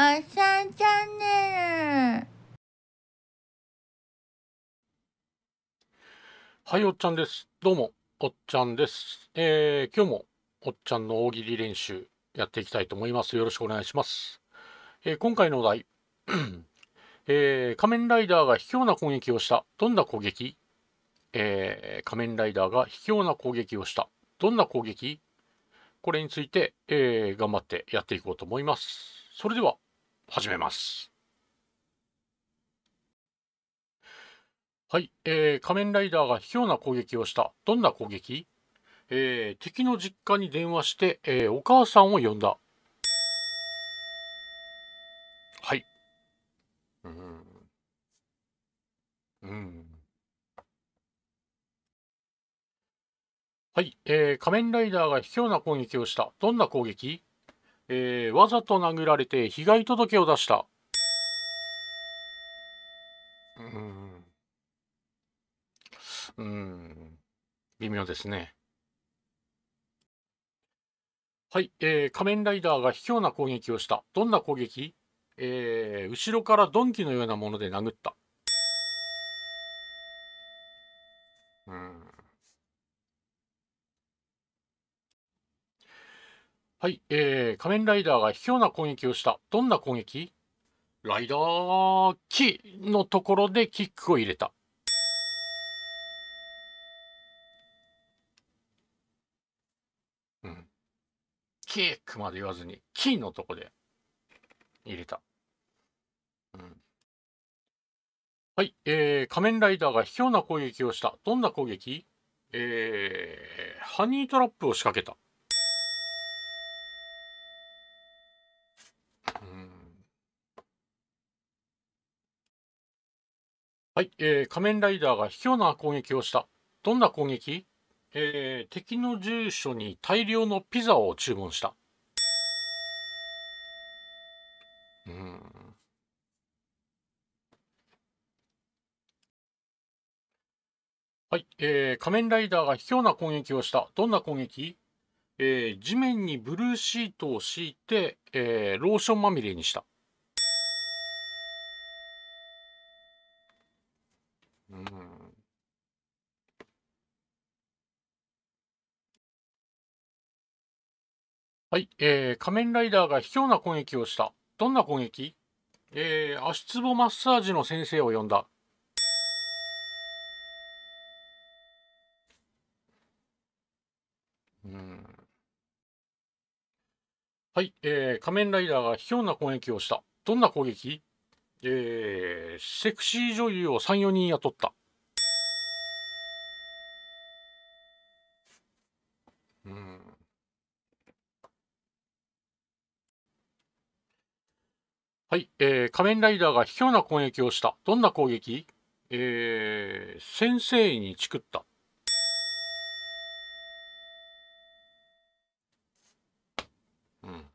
あさんチャンネルはいおっちゃんですどうもおっちゃんですえー、今日もおっちゃんの大喜利練習やっていきたいと思いますよろしくお願いします、えー、今回のお題、えー、仮面ライダーが卑怯な攻撃をしたどんな攻撃えー、仮面ライダーが卑怯な攻撃をしたどんな攻撃これについて、えー、頑張ってやっていこうと思います。それでは始めます。はい、えー、仮面ライダーが卑怯な攻撃をした。どんな攻撃えー、敵の実家に電話して、えー、お母さんを呼んだ。はい。うん。うん。はい、えー、仮面ライダーが卑怯な攻撃をした。どんな攻撃えー、わざと殴られて被害届を出した。うん。うん。微妙ですね。はい、えー、仮面ライダーが卑怯な攻撃をした。どんな攻撃えー、後ろから鈍器のようなもので殴った。はい、えー、仮面ライダーが卑怯な攻撃をした。どんな攻撃ライダーキーのところでキックを入れた。うん。キックまで言わずに、キーのとこで入れた。うん。はい、えー、仮面ライダーが卑怯な攻撃をした。どんな攻撃えー、ハニートラップを仕掛けた。はい、えー、仮面ライダーが卑怯な攻撃をした。どんな攻撃えー、敵の住所に大量のピザを注文した。うん。はい、えー、仮面ライダーが卑怯な攻撃をした。どんな攻撃えー、地面にブルーシートを敷いて、えー、ローションまみれにした。はい、えー、仮面ライダーが卑怯な攻撃をした。どんな攻撃えー、足つぼマッサージの先生を呼んだ。うん。はい、えー、仮面ライダーが卑怯な攻撃をした。どんな攻撃えー、セクシー女優を3、4人雇った。、えー、仮面ライダーが卑怯な攻撃をした。どんな攻撃えー、先生にチクった。うん。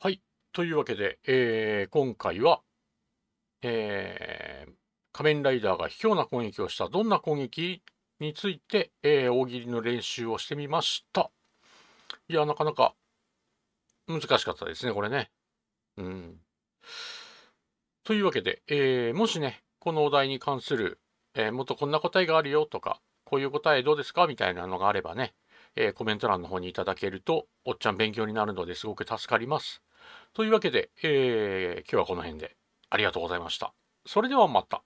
はい。というわけで、えー、今回は、えー、仮面ライダーが卑怯な攻撃をした。どんな攻撃について、えー、大喜利の練習をしてみました。いや、なかなか難しかったですね、これね。うん。というわけで、えー、もしね、このお題に関する、えー、もっとこんな答えがあるよとか、こういう答えどうですかみたいなのがあればね、えー、コメント欄の方にいただけると、おっちゃん勉強になるのですごく助かります。というわけで、えー、今日はこの辺でありがとうございました。それではまた。